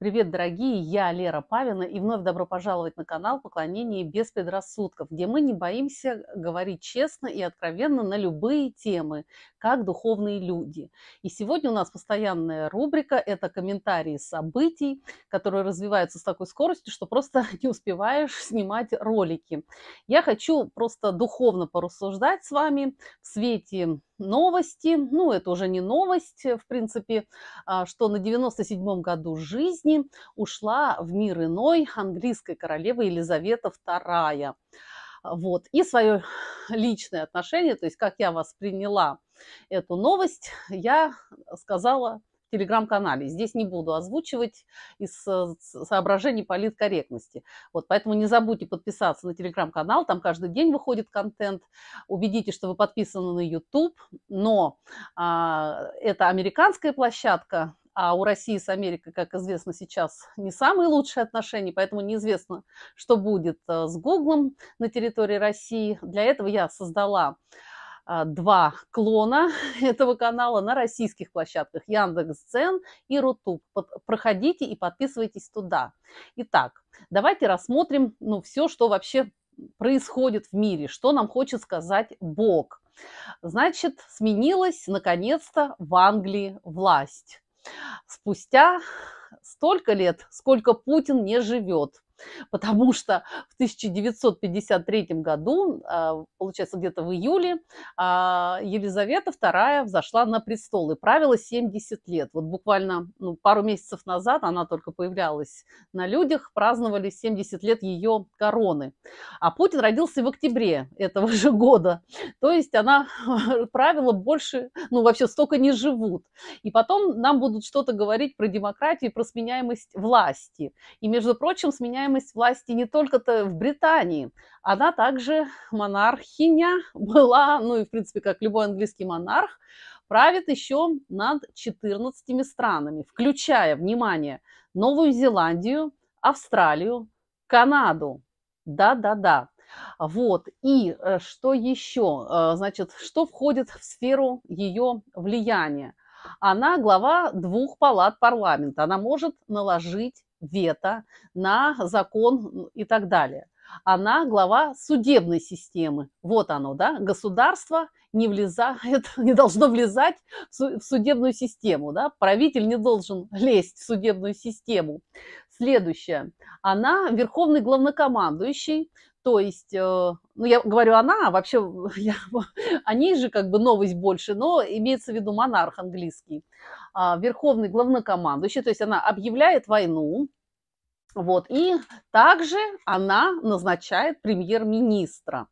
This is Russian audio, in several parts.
Привет, дорогие, я Лера Павина, и вновь добро пожаловать на канал «Поклонение без предрассудков», где мы не боимся говорить честно и откровенно на любые темы, как духовные люди. И сегодня у нас постоянная рубрика – это комментарии событий, которые развиваются с такой скоростью, что просто не успеваешь снимать ролики. Я хочу просто духовно порассуждать с вами в свете новости, ну это уже не новость, э, в принципе, а, что на 97-м году жизни ушла в мир иной английская королева Елизавета II. Вот. И свое личное отношение, то есть как я восприняла эту новость, я сказала телеграм-канале. Здесь не буду озвучивать из э, соображений политкорректности. Вот, поэтому не забудьте подписаться на телеграм-канал, там каждый день выходит контент. Убедитесь, что вы подписаны на YouTube, но а, это американская площадка, а у России с Америкой, как известно, сейчас не самые лучшие отношения, поэтому неизвестно, что будет э, с Гуглом на территории России. Для этого я создала а, два клона этого канала на российских площадках Яндекс.Дзен и Рутуб. Проходите и подписывайтесь туда. Итак, давайте рассмотрим ну, все, что вообще происходит в мире, что нам хочет сказать Бог. Значит, сменилась наконец-то в Англии власть. Спустя столько лет, сколько Путин не живет. Потому что в 1953 году, а, получается, где-то в июле, а, Елизавета II взошла на престол и правила 70 лет. Вот буквально ну, пару месяцев назад она только появлялась на людях, праздновали 70 лет ее короны. А Путин родился в октябре этого же года. То есть она правила больше, ну вообще столько не живут. И потом нам будут что-то говорить про демократию про сменяемость власти. И, между прочим, сменяемость сменяемость власти не только-то в Британии. Она также монархиня была, ну и в принципе, как любой английский монарх, правит еще над 14 странами, включая, внимание, Новую Зеландию, Австралию, Канаду. Да-да-да. Вот. И э, что еще? Э, значит, что входит в сферу ее влияния? Она глава двух палат парламента. Она может наложить вето на закон и так далее. Она глава судебной системы. Вот оно, да? Государство не, влезает, не должно влезать в судебную систему, да? Правитель не должен лезть в судебную систему. Следующее. Она верховный главнокомандующий, то есть, э, ну я говорю она, а вообще я, о же как бы новость больше, но имеется в виду монарх английский. А, верховный главнокомандующий, то есть она объявляет войну, вот, и также она назначает премьер-министра.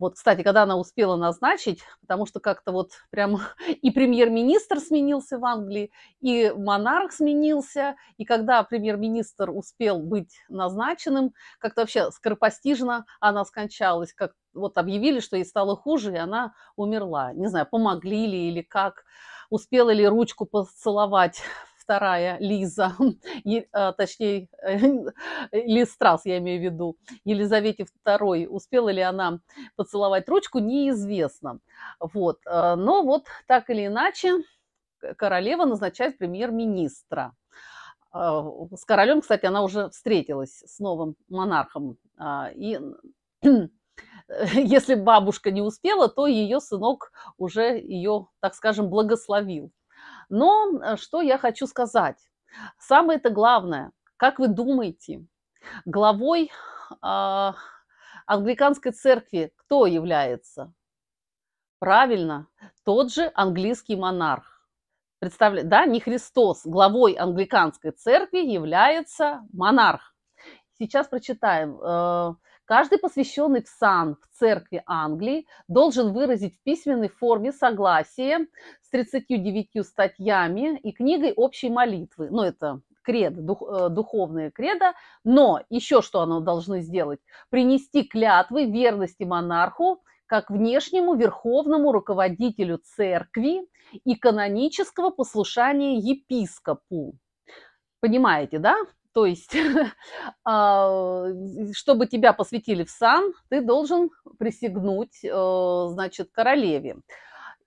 Вот, кстати, когда она успела назначить, потому что как-то вот прям и премьер-министр сменился в Англии, и монарх сменился, и когда премьер-министр успел быть назначенным, как-то вообще скоропостижно она скончалась, как вот объявили, что ей стало хуже, и она умерла. Не знаю, помогли ли или как, успела ли ручку поцеловать вторая Лиза, е, а, точнее, Лиз Страс, я имею в виду, Елизавете II, успела ли она поцеловать ручку, неизвестно. Вот. А, но вот так или иначе королева назначает премьер-министра. А, с королем, кстати, она уже встретилась с новым монархом. А, и если бабушка не успела, то ее сынок уже ее, так скажем, благословил. Но э, что я хочу сказать? самое это главное, как вы думаете, главой э, англиканской церкви кто является? Правильно, тот же английский монарх. Представля... Да, не Христос, главой англиканской церкви является монарх. Сейчас прочитаем. Э, Каждый посвященный в сан в церкви Англии должен выразить в письменной форме согласие с 39 статьями и книгой общей молитвы. Ну, это кредо, дух, э, духовное кредо, но еще что оно должно сделать? Принести клятвы верности монарху как внешнему верховному руководителю церкви и канонического послушания епископу. Понимаете, да? То есть, а, чтобы тебя посвятили в сан, ты должен присягнуть, э, значит, королеве.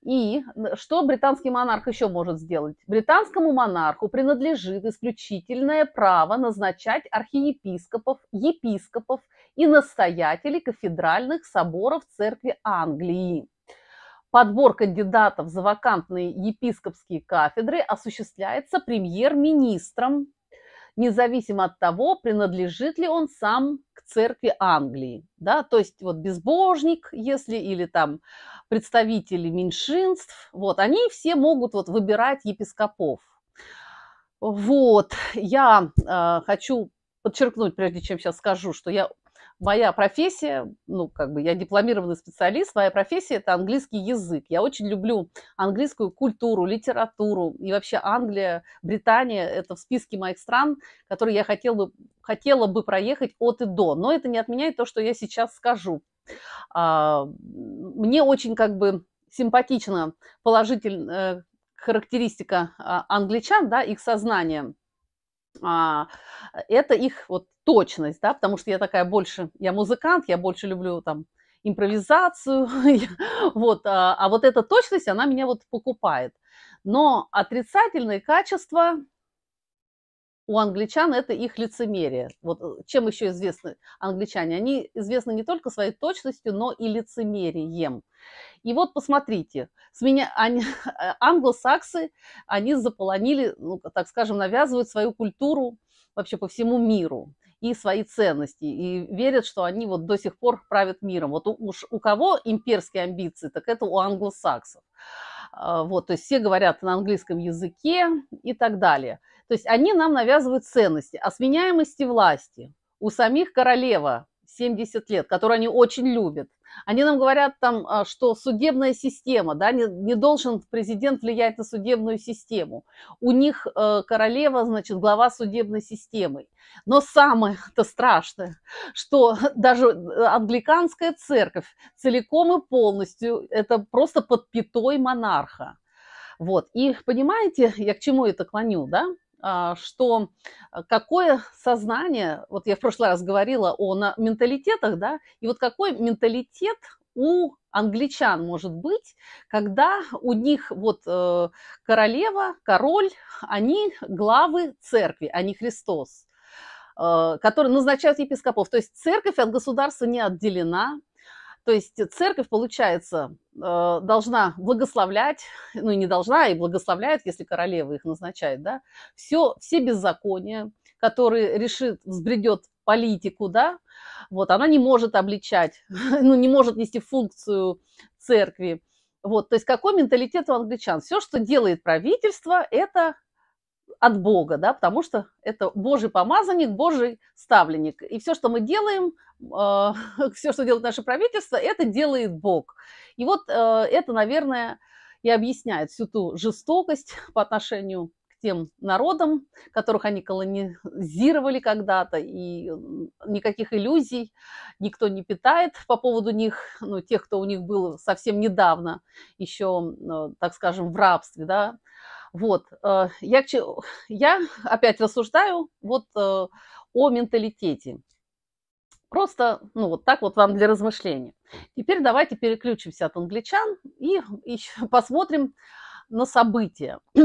И что британский монарх еще может сделать? Британскому монарху принадлежит исключительное право назначать архиепископов, епископов и настоятелей кафедральных соборов церкви Англии. Подбор кандидатов за вакантные епископские кафедры осуществляется премьер-министром независимо от того, принадлежит ли он сам к церкви Англии. Да? То есть вот безбожник, если, или там представители меньшинств, вот, они все могут вот, выбирать епископов. Вот, я э, хочу подчеркнуть, прежде чем сейчас скажу, что я моя профессия, ну, как бы я дипломированный специалист, моя профессия – это английский язык. Я очень люблю английскую культуру, литературу. И вообще Англия, Британия – это в списке моих стран, которые я хотел бы, хотела бы проехать от и до. Но это не отменяет то, что я сейчас скажу. А, мне очень как бы симпатична положительная э, характеристика а, англичан, да, их сознание – а, это их вот точность, да, потому что я такая больше, я музыкант, я больше люблю там импровизацию, вот, а, а вот эта точность, она меня вот покупает. Но отрицательные качества, у англичан это их лицемерие. Вот э, чем еще известны англичане? Они известны не только своей точностью, но и лицемерием. И вот посмотрите, с меня, они, э, англосаксы, они заполонили, ну, так скажем, навязывают свою культуру вообще по всему миру и свои ценности, и верят, что они вот до сих пор правят миром. Вот уж у кого имперские амбиции, так это у англосаксов. А, вот, то есть все говорят на английском языке и так далее. То есть они нам навязывают ценности о а сменяемости власти. У самих королева 70 лет, которую они очень любят. Они нам говорят там, а, что судебная система, да, не, не должен президент влиять на судебную систему. У них э, королева, значит, глава судебной системы. Но самое-то страшное, что даже э, англиканская церковь целиком и полностью, это просто под пятой монарха. Вот. И понимаете, я к чему это клоню, да? А, что а, какое сознание, вот я в прошлый раз говорила о на, менталитетах, да, и вот какой менталитет у англичан может быть, когда у них вот э, королева, король, они главы церкви, а не Христос, э, которые назначают епископов. То есть церковь от государства не отделена, то есть церковь, получается, э, должна благословлять, ну и не должна, и благословляет, если королева их назначает, да, все, все беззакония, которые решит, взбредет политику, да, вот, она не может обличать, ну, не может нести функцию церкви. Вот, то есть какой менталитет у англичан? Все, что делает правительство, это от Бога, да, потому что это Божий помазанник, Божий ставленник. И все, что мы делаем, а, все, что делает наше правительство, это делает Бог. И вот а, это, наверное, и объясняет всю ту жестокость по отношению к тем народам, которых они колонизировали когда-то, и никаких иллюзий никто не питает по поводу них, ну, тех, кто у них был совсем недавно, еще, так скажем, в рабстве, да, вот, а, я, я опять рассуждаю вот о менталитете. Просто, ну, вот так вот вам для размышления. Теперь давайте переключимся от англичан и, и посмотрим на события.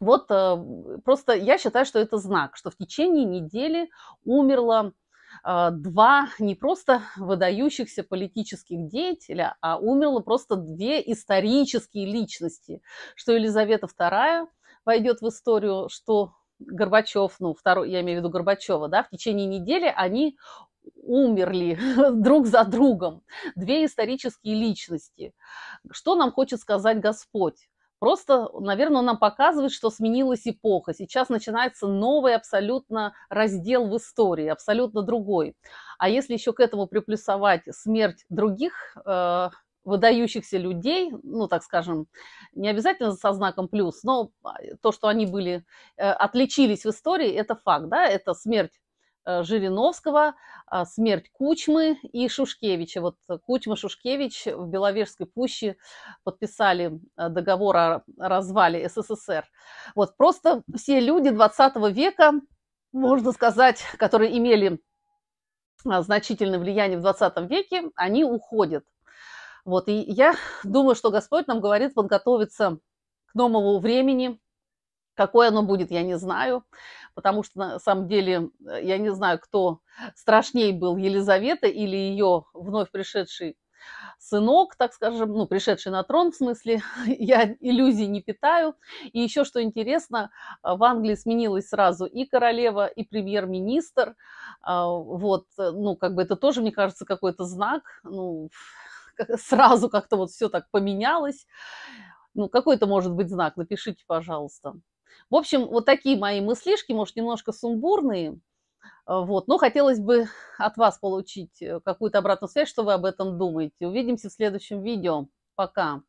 Вот э, просто я считаю, что это знак, что в течение недели умерло э, два не просто выдающихся политических деятеля, а умерло просто две исторические личности, что Елизавета II войдет в историю, что Горбачев, ну, второй, я имею в виду Горбачева, да, в течение недели они умерли друг за другом. Две исторические личности. Что нам хочет сказать Господь? Просто, наверное, он нам показывает, что сменилась эпоха. Сейчас начинается новый абсолютно раздел в истории, абсолютно другой. А если еще к этому приплюсовать смерть других э, выдающихся людей, ну, так скажем, не обязательно со знаком плюс, но а, то, что они были, э, отличились в истории, это факт, да, это смерть э, Жириновского, а, смерть Кучмы и Шушкевича. Вот Кучма Шушкевич в Беловежской пуще подписали э, договор о развале СССР. Вот просто все люди 20 века, можно сказать, которые имели а, значительное влияние в 20 веке, они уходят. Вот, и я думаю, что Господь нам говорит подготовиться к новому времени, Какое оно будет, я не знаю, потому что на самом деле э, я не знаю, кто страшнее был, Елизавета или ее вновь пришедший сынок, так скажем, ну, пришедший на трон в смысле, я иллюзий не питаю. И еще что интересно, э, в Англии сменилась сразу и королева, и премьер-министр. А, вот, э, ну, как бы это тоже, мне кажется, какой-то знак, ну, сразу как-то вот все так поменялось. Ну, какой-то может быть знак, напишите, пожалуйста. В общем, вот такие мои мыслишки, может, немножко сумбурные, а, вот. Но хотелось бы от вас получить э, какую-то обратную связь, что вы об этом думаете. Увидимся в следующем видео. Пока.